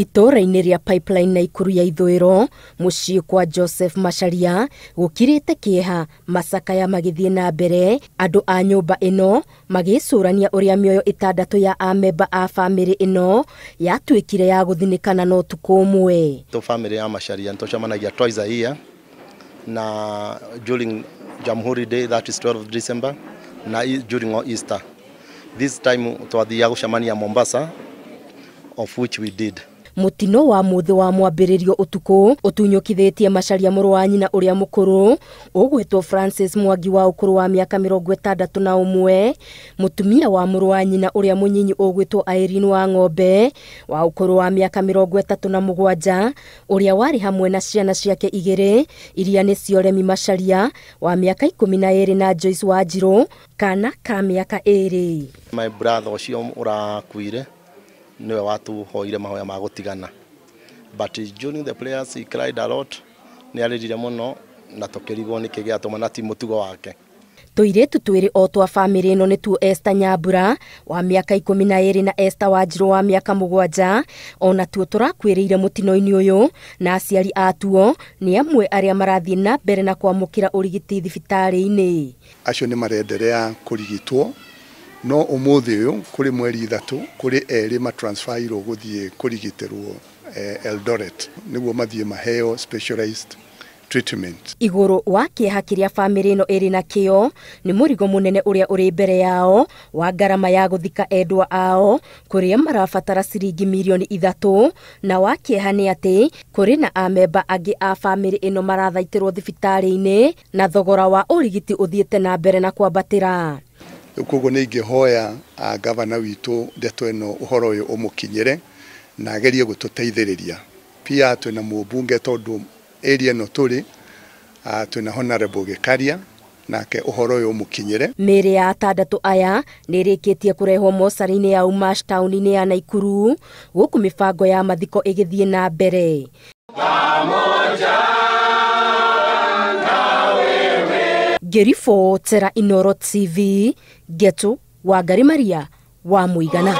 itũra-inĩ rĩa pipeline na ikuru ya ithũĩro mũciĩ kwa joseph macharia gũkirĩte kĩeha macakaya magĩthiĩ na mbere andũ a nyũmba ĩno magĩcũrania ũrĩa mĩoyo ĩtandatũ ya amemba a bamĩrĩ ĩno yatuĩkire ya gũthinĩkana na ũtukũ ũmwe bamĩrĩ ya macharia nĩtũcemanagia twice a year na during jamhuri day that is 12 december na during easter this time twathiaga gũcemania mombasa of which we did mutino wa muthi wa mwambiririo ũtukũ ũtunyũkithĩtie macaria mũrũ wa nyina ũrĩa mũkũrũ ũgwĩtwo francis mwangi wa ukuru wa miaka mĩrongo ĩtandatũ na umwe mutumia wa mũrũ wa nyina ũrĩa mũnyinyi ũgwĩtwo airin wa ng'ombe wa ukuru wa miaka mĩrongo ĩtatũ na mũgwanja ũrĩa warĩ hamwe na ciana ciake igĩrĩ iria nĩcio cioremi macharia wa miaka ikũmi na ĩrĩ na joyce wanjirũ kana ka mĩaka ĩrĩ my brother ũcio ũrakuire niwe watu hoire mahoya ma gutigana but during the players he cried a lot ni aririre muno na tukirigwo ni kigia tuma na ti mutugo wake tuiritu twiri o twa no ĩno nĩtuo esta nyambura wa miaka ikũmi na ĩrĩ na esta wanjirũ wa miaka mũgwanja ona tuo tũrakuĩrĩire mutino-ini uyu na aciari atuo ni amwe arĩa marathiĩ na mbere na kwamukira urigiti thibitari-ini acio nĩ marenderea kũrigitwo no umuthi uyu kuri mweri ithatu kuri eri iro guthie giteruo eh, Eldoret niguo mathie maheo specialized treatment igoro wa kieha family no eri na kio ni murigo munene uria uri mbere yao wa ngarama ya guthika endwa ao kuria marabatara ciringi mirioni ithatu na wa kieha ni ati kuri na ameba agi a family ino itirwo thibitari ine na thogora wa urigiti uthiete na mbere na kwabatira koguo nä ingä hoya ah, gavana witå ndeto ä no å horo å yå å må kinyä na agerie gå tå teithä rä ria pia twä na må mbunge tondå ä no tå rä ah, twä na honorable gä karia nake uhoro uyu mukinyire miri ya atandatu aya nirikitie kurehwo mocarini ya umash town ini ya naikuru guku mibango ya mathiko igithie na mbere ngĩribotera Inoro TV Getu wa ngarimaria wa Mũigana